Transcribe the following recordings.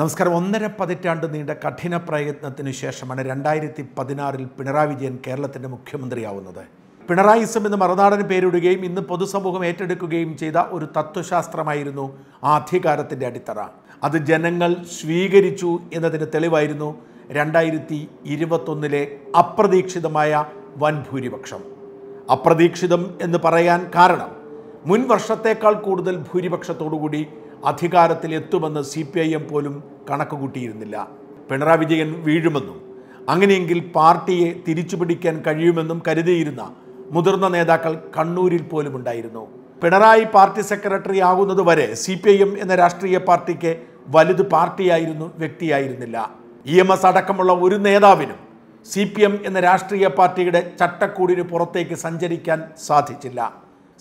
നമസ്കാരം ഒന്നര പതിറ്റാണ്ട് നീണ്ട കഠിന പ്രയത്നത്തിന് ശേഷമാണ് രണ്ടായിരത്തി പതിനാറിൽ പിണറായി വിജയൻ കേരളത്തിൻ്റെ മുഖ്യമന്ത്രിയാവുന്നത് പിണറായിസം എന്ന് മറുനാടന് പേരിടുകയും ഇന്ന് പൊതുസമൂഹം ഏറ്റെടുക്കുകയും ചെയ്ത ഒരു തത്വശാസ്ത്രമായിരുന്നു ആ അധികാരത്തിൻ്റെ അടിത്തറ അത് ജനങ്ങൾ സ്വീകരിച്ചു എന്നതിന് തെളിവായിരുന്നു രണ്ടായിരത്തി ഇരുപത്തൊന്നിലെ അപ്രതീക്ഷിതമായ വൻ ഭൂരിപക്ഷം അപ്രതീക്ഷിതം എന്ന് പറയാൻ കാരണം മുൻ വർഷത്തേക്കാൾ കൂടുതൽ ഭൂരിപക്ഷത്തോടുകൂടി അധികാരത്തിൽ എത്തുമെന്ന് സി പി ഐ എം പോലും കണക്ക് കൂട്ടിയിരുന്നില്ല പിണറായി വിജയൻ വീഴുമെന്നും അങ്ങനെയെങ്കിൽ പാർട്ടിയെ തിരിച്ചുപിടിക്കാൻ കഴിയുമെന്നും കരുതിയിരുന്ന മുതിർന്ന നേതാക്കൾ കണ്ണൂരിൽ പോലും ഉണ്ടായിരുന്നു പിണറായി പാർട്ടി സെക്രട്ടറി ആകുന്നത് വരെ സി പി ഐ എം എന്ന രാഷ്ട്രീയ പാർട്ടിക്ക് വലുത് പാർട്ടിയായിരുന്നു വ്യക്തിയായിരുന്നില്ല ഇ എം എസ് അടക്കമുള്ള ഒരു നേതാവിനും സി പി എം എന്ന രാഷ്ട്രീയ പാർട്ടിയുടെ ചട്ടക്കൂടിന് പുറത്തേക്ക് സഞ്ചരിക്കാൻ സാധിച്ചില്ല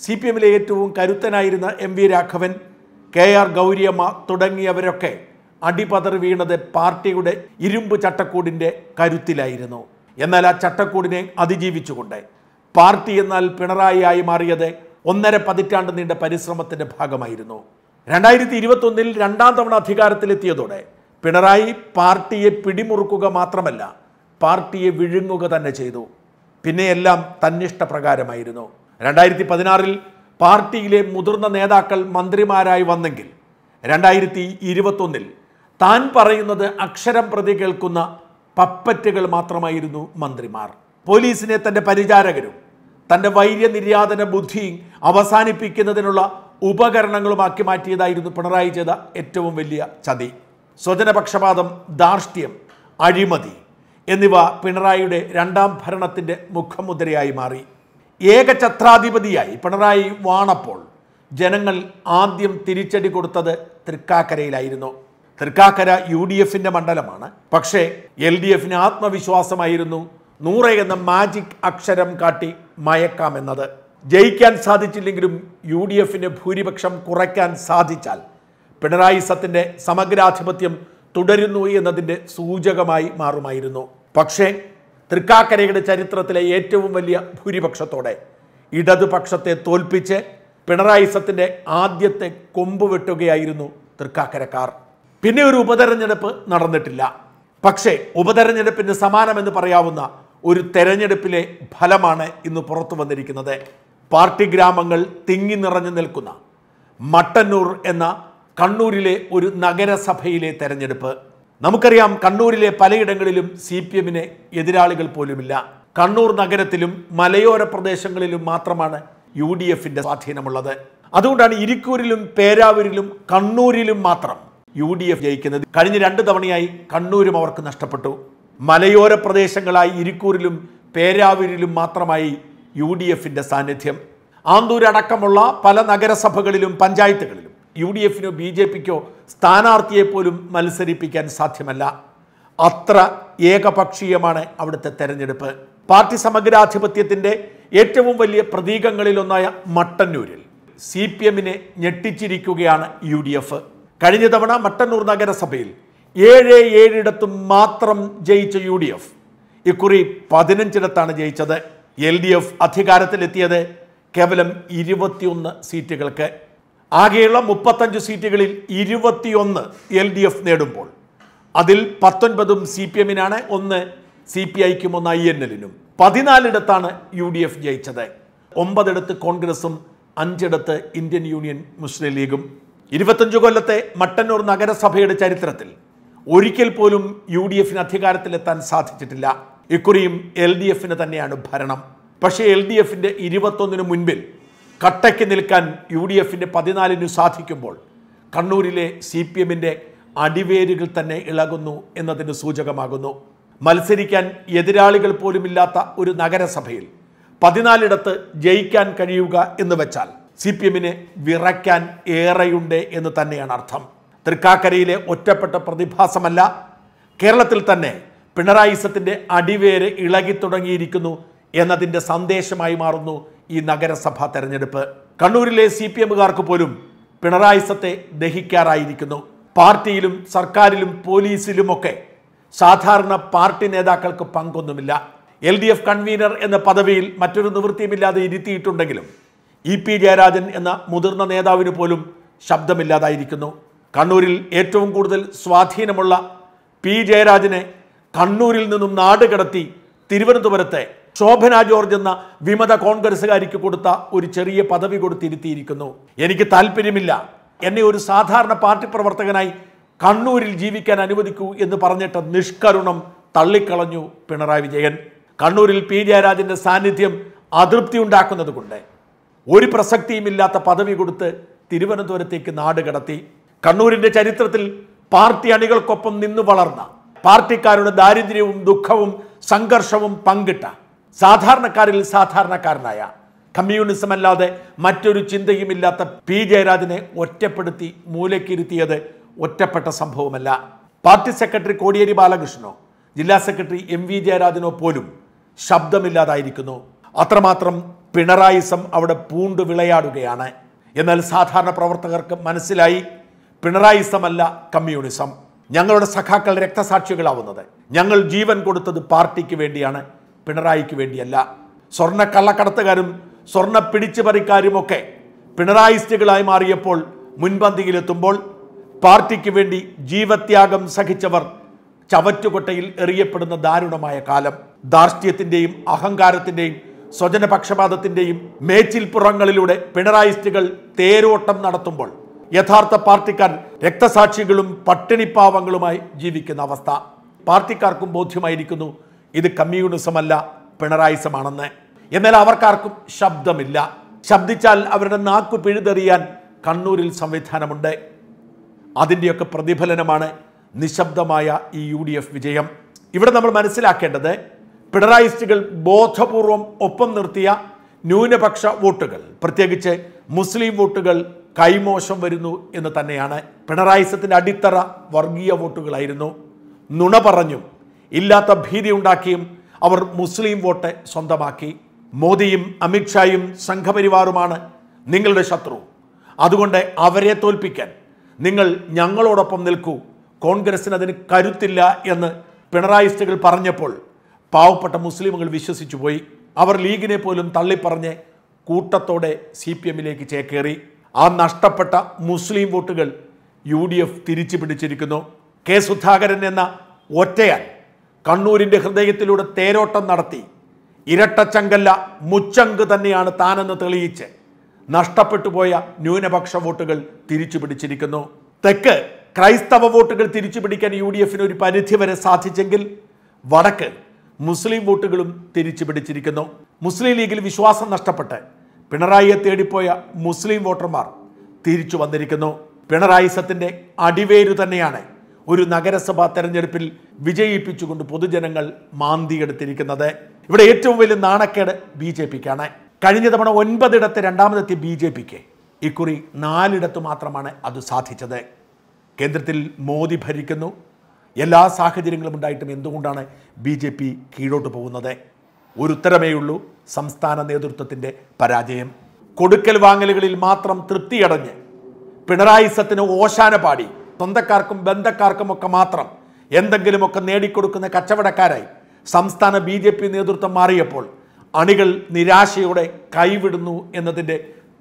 സി പി എമ്മിലെ ഏറ്റവും കരുത്തനായിരുന്ന M V Raghavan K R Gouriamma തുടങ്ങിയവരൊക്കെ അടിപതർ വീണത് പാർട്ടിയുടെ ഇരുമ്പ് ചട്ടക്കൂടിൻ്റെ കരുത്തിലായിരുന്നു എന്നാൽ ആ ചട്ടക്കൂടിനെ അതിജീവിച്ചുകൊണ്ട് പാർട്ടി എന്നാൽ ആയി മാറിയത് ഒന്നര പതിറ്റാണ്ട് നീണ്ട പരിശ്രമത്തിൻ്റെ ഭാഗമായിരുന്നു രണ്ടായിരത്തി ഇരുപത്തൊന്നിൽ രണ്ടാം തവണ അധികാരത്തിലെത്തിയതോടെ പിണറായി പാർട്ടിയെ പിടിമുറുക്കുക മാത്രമല്ല പാർട്ടിയെ വിഴുങ്ങുക തന്നെ ചെയ്തു പിന്നെയെല്ലാം തന്നിഷ്ടപ്രകാരമായിരുന്നു രണ്ടായിരത്തി പതിനാറിൽ പാർട്ടിയിലെ മുതിർന്ന നേതാക്കൾ മന്ത്രിമാരായി വന്നെങ്കിൽ രണ്ടായിരത്തി ഇരുപത്തൊന്നിൽ താൻ പറയുന്നത് അക്ഷരം പ്രതി കേൾക്കുന്ന പപ്പറ്റുകൾ മാത്രമായിരുന്നു മന്ത്രിമാർ പോലീസിനെ തൻ്റെ പരിചാരകരും തൻ്റെ വൈര്യനിര്യാതന ബുദ്ധി അവസാനിപ്പിക്കുന്നതിനുള്ള ഉപകരണങ്ങളുമാക്കി മാറ്റിയതായിരുന്നു പിണറായി ചെയ്ത ഏറ്റവും വലിയ ചതി സ്വജനപക്ഷപാതം ധാർഷ്ട്യം അഴിമതി എന്നിവ പിണറായിയുടെ രണ്ടാം ഭരണത്തിൻ്റെ മുഖമുദ്രയായി മാറി ഏകഛത്രാധിപതിയായി പിണറായി വാണപ്പോൾ ജനങ്ങൾ ആദ്യം തിരിച്ചടി കൊടുത്തത് തൃക്കാക്കരയിലായിരുന്നു തൃക്കാക്കര യു ഡി എഫിന്റെ മണ്ഡലമാണ് പക്ഷേ എൽ ഡി എഫിന് ആത്മവിശ്വാസമായിരുന്നു നൂറ് എന്ന മാജിക് അക്ഷരം കാട്ടി മയക്കാമെന്നത് ജയിക്കാൻ സാധിച്ചില്ലെങ്കിലും യു ഡി എഫിന് ഭൂരിപക്ഷം കുറയ്ക്കാൻ സാധിച്ചാൽ പിണറായി സത്തിൻ്റെ സമഗ്രാധിപത്യം തുടരുന്നു എന്നതിൻ്റെ സൂചകമായി മാറുമായിരുന്നു പക്ഷേ തൃക്കാക്കരയുടെ ചരിത്രത്തിലെ ഏറ്റവും വലിയ ഭൂരിപക്ഷത്തോടെ ഇടതുപക്ഷത്തെ തോൽപ്പിച്ച് പിണറായി സത്തിൻ്റെ ആദ്യത്തെ കൊമ്പ് വെട്ടുകയായിരുന്നു തൃക്കാക്കരക്കാർ പിന്നെ ഒരു ഉപതെരഞ്ഞെടുപ്പ് നടന്നിട്ടില്ല പക്ഷേ ഉപതെരഞ്ഞെടുപ്പിന് സമാനമെന്ന് പറയാവുന്ന ഒരു തെരഞ്ഞെടുപ്പിലെ ഫലമാണ് ഇന്ന് പുറത്തു വന്നിരിക്കുന്നത് പാർട്ടി ഗ്രാമങ്ങൾ തിങ്ങി നിറഞ്ഞു നിൽക്കുന്ന മട്ടന്നൂർ എന്ന കണ്ണൂരിലെ ഒരു നഗരസഭയിലെ തെരഞ്ഞെടുപ്പ് നമുക്കറിയാം കണ്ണൂരിലെ പലയിടങ്ങളിലും സി പി എമ്മിന് എതിരാളികൾ പോലുമില്ല കണ്ണൂർ നഗരത്തിലും മലയോര പ്രദേശങ്ങളിലും മാത്രമാണ് യു ഡി എഫിൻ്റെ സ്വാധീനമുള്ളത് അതുകൊണ്ടാണ് ഇരിക്കൂരിലും പേരാവൂരിലും കണ്ണൂരിലും മാത്രം യു ഡി എഫ് ജയിക്കുന്നത് കഴിഞ്ഞ രണ്ട് തവണയായി കണ്ണൂരും അവർക്ക് നഷ്ടപ്പെട്ടു മലയോര പ്രദേശങ്ങളായി ഇരിക്കൂരിലും പേരാവൂരിലും മാത്രമായി യു ഡി എഫിൻ്റെ സാന്നിധ്യം ആന്തൂരടക്കമുള്ള പല നഗരസഭകളിലും പഞ്ചായത്തുകളിലും യു ഡി എഫിനോ ബി ജെ പിക്കോ സ്ഥാനാർത്ഥിയെപ്പോലും മത്സരിപ്പിക്കാൻ സാധ്യമല്ല അത്ര ഏകപക്ഷീയമാണ് അവിടുത്തെ തെരഞ്ഞെടുപ്പ് പാർട്ടി സമഗ്രാധിപത്യത്തിൻ്റെ ഏറ്റവും വലിയ പ്രതീകങ്ങളിലൊന്നായ മട്ടന്നൂരിൽ സി പി എമ്മിനെ ഞെട്ടിച്ചിരിക്കുകയാണ് യു ഡി എഫ് കഴിഞ്ഞ തവണ മട്ടന്നൂർ നഗരസഭയിൽ ഏഴ് ഏഴിടത്തും മാത്രം ജയിച്ച യു ഡി എഫ് ഇക്കുറി പതിനഞ്ചിടത്താണ് ജയിച്ചത് എൽ ഡി എഫ് അധികാരത്തിലെത്തിയത് കേവലം ഇരുപത്തിയൊന്ന് സീറ്റുകൾക്ക് ആകെയുള്ള മുപ്പത്തഞ്ച് സീറ്റുകളിൽ ഇരുപത്തിയൊന്ന് എൽ ഡി എഫ് നേടുമ്പോൾ അതിൽ പത്തൊൻപതും സി പി എമ്മിനാണ് ഒന്ന് സി പി ഐക്കും ഒന്ന് ഐ എൻ എല്ലിനും പതിനാലിടത്താണ് യു ഡി എഫ് ജയിച്ചത് ഒമ്പതിടത്ത് കോൺഗ്രസും അഞ്ചിടത്ത് ഇന്ത്യൻ യൂണിയൻ മുസ്ലിം ലീഗും ഇരുപത്തഞ്ച് കൊല്ലത്തെ മട്ടന്നൂർ നഗരസഭയുടെ ചരിത്രത്തിൽ ഒരിക്കൽ പോലും യു ഡി എഫിന് അധികാരത്തിലെത്താൻ സാധിച്ചിട്ടില്ല ഇക്കുറിയും എൽ ഡി എഫിന് തന്നെയാണ് ഭരണം പക്ഷേ എൽ ഡി എഫിൻ്റെ ഇരുപത്തൊന്നിനു മുൻപിൽ കട്ടയ്ക്ക് നിൽക്കാൻ യു ഡി എഫിൻ്റെ പതിനാലിന് സാധിക്കുമ്പോൾ കണ്ണൂരിലെ സി പി എമ്മിൻ്റെ അടിവേരുകൾ തന്നെ ഇളകുന്നു എന്നതിന് സൂചകമാകുന്നു മത്സരിക്കാൻ എതിരാളികൾ പോലുമില്ലാത്ത ഒരു നഗരസഭയിൽ പതിനാലിടത്ത് ജയിക്കാൻ കഴിയുക എന്ന് വെച്ചാൽ സി പി എമ്മിനെ വിറയ്ക്കാൻ ഏറെയുണ്ട് എന്ന് തന്നെയാണ് അർത്ഥം തൃക്കാക്കരയിലെ ഒറ്റപ്പെട്ട പ്രതിഭാസമല്ല കേരളത്തിൽ തന്നെ പിണറായിസത്തിൻ്റെ അടിവേര് ഇളകി തുടങ്ങിയിരിക്കുന്നു എന്നതിൻ്റെ സന്ദേശമായി മാറുന്നു ഈ നഗരസഭാ തെരഞ്ഞെടുപ്പ് കണ്ണൂരിലെ സി പി എമ്മുകാർക്ക് പോലും പിണറായി സത്തെ ദഹിക്കാറായിരിക്കുന്നു പാർട്ടിയിലും സർക്കാരിലും പോലീസിലുമൊക്കെ സാധാരണ പാർട്ടി നേതാക്കൾക്ക് പങ്കൊന്നുമില്ല എൽ ഡി എഫ് കൺവീനർ എന്ന പദവിയിൽ മറ്റൊരു നിവൃത്തിയുമില്ലാതെ ഇരുത്തിയിട്ടുണ്ടെങ്കിലും ഇ പി ജയരാജൻ എന്ന മുതിർന്ന നേതാവിന് പോലും ശബ്ദമില്ലാതായിരിക്കുന്നു കണ്ണൂരിൽ ഏറ്റവും കൂടുതൽ സ്വാധീനമുള്ള പി ജയരാജനെ കണ്ണൂരിൽ നിന്നും നാട് കടത്തി തിരുവനന്തപുരത്തെ ശോഭന ജോർജ് എന്ന വിമത കോൺഗ്രസ്സുകാരിക്ക് കൊടുത്ത ഒരു ചെറിയ പദവി കൊടുത്തിരുത്തിയിരിക്കുന്നു എനിക്ക് താല്പര്യമില്ല എന്നെ ഒരു സാധാരണ പാർട്ടി പ്രവർത്തകനായി കണ്ണൂരിൽ ജീവിക്കാൻ അനുവദിക്കൂ എന്ന് പറഞ്ഞിട്ട് നിഷ്കരുണം തള്ളിക്കളഞ്ഞു പിണറായി വിജയൻ കണ്ണൂരിൽ പി ജയരാജൻ്റെ സാന്നിധ്യം അതൃപ്തി ഉണ്ടാക്കുന്നത് കൊണ്ട് ഒരു പ്രസക്തിയുമില്ലാത്ത പദവി കൊടുത്ത് തിരുവനന്തപുരത്തേക്ക് നാട് കടത്തി കണ്ണൂരിൻ്റെ ചരിത്രത്തിൽ പാർട്ടി അണികൾക്കൊപ്പം നിന്നു വളർന്ന പാർട്ടിക്കാരുടെ ദാരിദ്ര്യവും ദുഃഖവും സംഘർഷവും പങ്കിട്ട സാധാരണക്കാരിൽ സാധാരണക്കാരനായ കമ്മ്യൂണിസം അല്ലാതെ മറ്റൊരു ചിന്തയുമില്ലാത്ത പി ജയരാജനെ ഒറ്റപ്പെടുത്തി മൂലക്കിരുത്തിയത് ഒറ്റപ്പെട്ട സംഭവമല്ല പാർട്ടി സെക്രട്ടറി കോടിയേരി ബാലകൃഷ്ണനോ ജില്ലാ സെക്രട്ടറി എം വി ജയരാജനോ പോലും ശബ്ദമില്ലാതായിരിക്കുന്നു അത്രമാത്രം പിണറായിസം അവിടെ പൂണ്ടു വിളയാടുകയാണ് എന്നാൽ സാധാരണ പ്രവർത്തകർക്ക് മനസ്സിലായി പിണറായിസമല്ല കമ്മ്യൂണിസം ഞങ്ങളുടെ സഖാക്കൾ രക്തസാക്ഷികളാവുന്നത് ഞങ്ങൾ ജീവൻ കൊടുത്തത് പാർട്ടിക്ക് വേണ്ടിയാണ് പിണറായിക്ക് വേണ്ടിയല്ല സ്വർണ്ണ കള്ളക്കടത്തുകാരും സ്വർണ്ണ പിടിച്ചുപറിക്കാരുമൊക്കെ പിണറായിസ്റ്റുകളായി മാറിയപ്പോൾ മുൻപന്തിയിലെത്തുമ്പോൾ പാർട്ടിക്ക് വേണ്ടി ജീവത്യാഗം സഹിച്ചവർ ചവറ്റുകൊട്ടയിൽ എറിയപ്പെടുന്ന ദാരുണമായ കാലം ധാർഷ്ട്യത്തിൻ്റെയും അഹങ്കാരത്തിൻ്റെയും സ്വജനപക്ഷപാതത്തിൻ്റെയും മേച്ചിൽപ്പുറങ്ങളിലൂടെ പിണറായിസ്റ്റുകൾ തേരോട്ടം നടത്തുമ്പോൾ യഥാർത്ഥ പാർട്ടിക്കാർ രക്തസാക്ഷികളും പട്ടിണിപ്പാവങ്ങളുമായി ജീവിക്കുന്ന അവസ്ഥ പാർട്ടിക്കാർക്കും ബോധ്യമായിരിക്കുന്നു ഇത് കമ്മ്യൂണിസമല്ല പിണറായിസമാണെന്ന് എന്നാൽ അവർക്കാർക്കും ശബ്ദമില്ല ശബ്ദിച്ചാൽ അവരുടെ നാക്ക് പിഴുതെറിയാൻ കണ്ണൂരിൽ സംവിധാനമുണ്ട് അതിൻ്റെയൊക്കെ പ്രതിഫലനമാണ് നിശബ്ദമായ ഈ യു ഡി എഫ് വിജയം ഇവിടെ നമ്മൾ മനസ്സിലാക്കേണ്ടത് പിണറായിസ്റ്റുകൾ ബോധപൂർവം ഒപ്പം നിർത്തിയ ന്യൂനപക്ഷ വോട്ടുകൾ പ്രത്യേകിച്ച് മുസ്ലിം വോട്ടുകൾ കൈമോശം വരുന്നു എന്ന് തന്നെയാണ് പിണറായിസത്തിൻ്റെ അടിത്തറ വർഗീയ വോട്ടുകളായിരുന്നു നുണ പറഞ്ഞും ഇല്ലാത്ത ഭീതി ഉണ്ടാക്കിയും അവർ മുസ്ലിം വോട്ട് സ്വന്തമാക്കി മോദിയും അമിത്ഷായും സംഘപരിവാറുമാണ് നിങ്ങളുടെ ശത്രു അതുകൊണ്ട് അവരെ തോൽപ്പിക്കാൻ നിങ്ങൾ ഞങ്ങളോടൊപ്പം നിൽക്കൂ കോൺഗ്രസിന് അതിന് കരുത്തില്ല എന്ന് പിണറായിസ്റ്റുകൾ പറഞ്ഞപ്പോൾ പാവപ്പെട്ട മുസ്ലിമുകൾ വിശ്വസിച്ചു പോയി അവർ ലീഗിനെ പോലും തള്ളിപ്പറഞ്ഞ് കൂട്ടത്തോടെ സി പി എമ്മിലേക്ക് ചേക്കേറി ആ നഷ്ടപ്പെട്ട മുസ്ലിം വോട്ടുകൾ യു ഡി എഫ് തിരിച്ചു പിടിച്ചിരിക്കുന്നു കെ സുധാകരൻ എന്ന ഒറ്റയാൻ കണ്ണൂരിൻ്റെ ഹൃദയത്തിലൂടെ തേരോട്ടം നടത്തി ഇരട്ടച്ചങ്കല്ല മുച്ചങ്ക് തന്നെയാണ് താനെന്ന് തെളിയിച്ച് നഷ്ടപ്പെട്ടു പോയ ന്യൂനപക്ഷ വോട്ടുകൾ തിരിച്ചു പിടിച്ചിരിക്കുന്നു തെക്ക് ക്രൈസ്തവ വോട്ടുകൾ തിരിച്ചു പിടിക്കാൻ യു ഡി എഫിന് ഒരു വരെ സാധിച്ചെങ്കിൽ വടക്ക് മുസ്ലിം വോട്ടുകളും തിരിച്ചു പിടിച്ചിരിക്കുന്നു മുസ്ലിം ലീഗിൽ വിശ്വാസം നഷ്ടപ്പെട്ട് പിണറായിയെ തേടിപ്പോയ മുസ്ലിം വോട്ടർമാർ തിരിച്ചു വന്നിരിക്കുന്നു പിണറായി സത്തിൻ്റെ അടിവേരു തന്നെയാണ് ഒരു നഗരസഭാ തെരഞ്ഞെടുപ്പിൽ വിജയിപ്പിച്ചുകൊണ്ട് പൊതുജനങ്ങൾ മാന്തിയെടുത്തിരിക്കുന്നത് ഇവിടെ ഏറ്റവും വലിയ നാണക്കേട് ബി ജെ പിക്കാണ് കഴിഞ്ഞ തവണ ഒൻപതിടത്ത് രണ്ടാമതെത്തിയ ബി ജെ പിക്ക് ഇക്കുറി നാലിടത്ത് മാത്രമാണ് അത് സാധിച്ചത് കേന്ദ്രത്തിൽ മോദി ഭരിക്കുന്നു എല്ലാ സാഹചര്യങ്ങളും ഉണ്ടായിട്ടും എന്തുകൊണ്ടാണ് ബി ജെ പി കീഴോട്ട് പോകുന്നത് ഒരു ഉത്തരമേയുള്ളൂ സംസ്ഥാന നേതൃത്വത്തിൻ്റെ പരാജയം കൊടുക്കൽ വാങ്ങലുകളിൽ മാത്രം തൃപ്തിയടഞ്ഞ് പിണറായി സത്തിന് ഓശാന പാടി സ്വന്തക്കാർക്കും ബന്ധക്കാർക്കുമൊക്കെ മാത്രം എന്തെങ്കിലുമൊക്കെ നേടിക്കൊടുക്കുന്ന കച്ചവടക്കാരായി സംസ്ഥാന ബി ജെ പി നേതൃത്വം മാറിയപ്പോൾ അണികൾ നിരാശയോടെ കൈവിടുന്നു എന്നതിൻ്റെ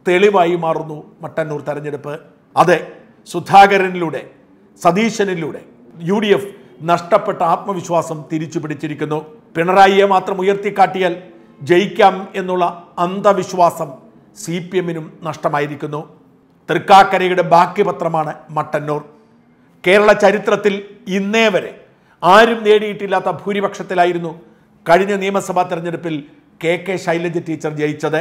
തെളിവായി മാറുന്നു മട്ടന്നൂർ തെരഞ്ഞെടുപ്പ് അതെ സുധാകരനിലൂടെ സതീശനിലൂടെ യു ഡി എഫ് നഷ്ടപ്പെട്ട ആത്മവിശ്വാസം തിരിച്ചു പിടിച്ചിരിക്കുന്നു പിണറായിയെ മാത്രം ഉയർത്തിക്കാട്ടിയാൽ ജയിക്കാം എന്നുള്ള അന്ധവിശ്വാസം സി പി എമ്മിനും നഷ്ടമായിരിക്കുന്നു തൃക്കാക്കരയുടെ ബാക്കി പത്രമാണ് മട്ടന്നൂർ കേരള ചരിത്രത്തിൽ ഇന്നേ വരെ ആരും നേടിയിട്ടില്ലാത്ത ഭൂരിപക്ഷത്തിലായിരുന്നു കഴിഞ്ഞ നിയമസഭാ തെരഞ്ഞെടുപ്പിൽ കെ കെ ശൈലജ ടീച്ചർ ജയിച്ചത്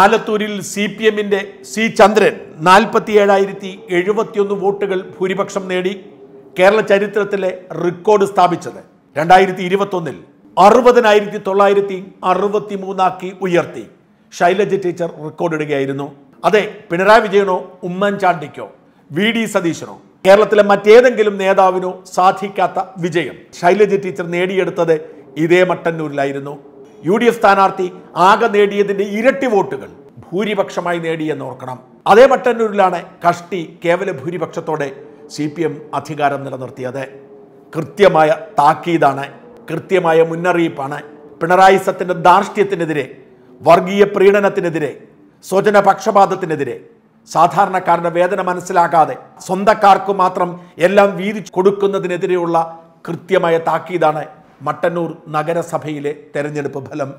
ആലത്തൂരിൽ സി പി എമ്മിൻ്റെ സി ചന്ദ്രൻ നാൽപ്പത്തി ഏഴായിരത്തി എഴുപത്തിയൊന്ന് വോട്ടുകൾ ഭൂരിപക്ഷം നേടി കേരള ചരിത്രത്തിലെ റെക്കോർഡ് സ്ഥാപിച്ചത് രണ്ടായിരത്തി ഇരുപത്തൊന്നിൽ അറുപതിനായിരത്തി തൊള്ളായിരത്തി അറുപത്തി മൂന്നാക്കി ഉയർത്തി ശൈലജ ടീച്ചർ റെക്കോർഡ് ഇടുകയായിരുന്നു അതെ പിണറായി വിജയനോ ഉമ്മൻചാണ്ടിക്കോ വി ഡി സതീശനോ കേരളത്തിലെ മറ്റേതെങ്കിലും നേതാവിനോ സാധിക്കാത്ത വിജയം ശൈലജ ടീച്ചർ നേടിയെടുത്തത് ഇതേ മട്ടന്നൂരിലായിരുന്നു യു ഡി എഫ് സ്ഥാനാർത്ഥി ആകെ നേടിയതിന്റെ ഇരട്ടി വോട്ടുകൾ ഭൂരിപക്ഷമായി നേടിയെന്ന് ഓർക്കണം അതേ മട്ടന്നൂരിലാണ് കഷ്ടി കേവല ഭൂരിപക്ഷത്തോടെ സി പി എം അധികാരം നിലനിർത്തിയത് കൃത്യമായ താക്കീതാണ് കൃത്യമായ മുന്നറിയിപ്പാണ് പിണറായി സത്തിൻ്റെ ധാർഷ്ട്യത്തിനെതിരെ വർഗീയ പ്രീണനത്തിനെതിരെ സ്വജന പക്ഷപാതത്തിനെതിരെ സാധാരണക്കാരുടെ വേദന മനസ്സിലാക്കാതെ സ്വന്തക്കാർക്ക് മാത്രം എല്ലാം വീതിച്ചു കൊടുക്കുന്നതിനെതിരെയുള്ള കൃത്യമായ താക്കീതാണ് മട്ടന്നൂർ നഗരസഭയിലെ തെരഞ്ഞെടുപ്പ് ഫലം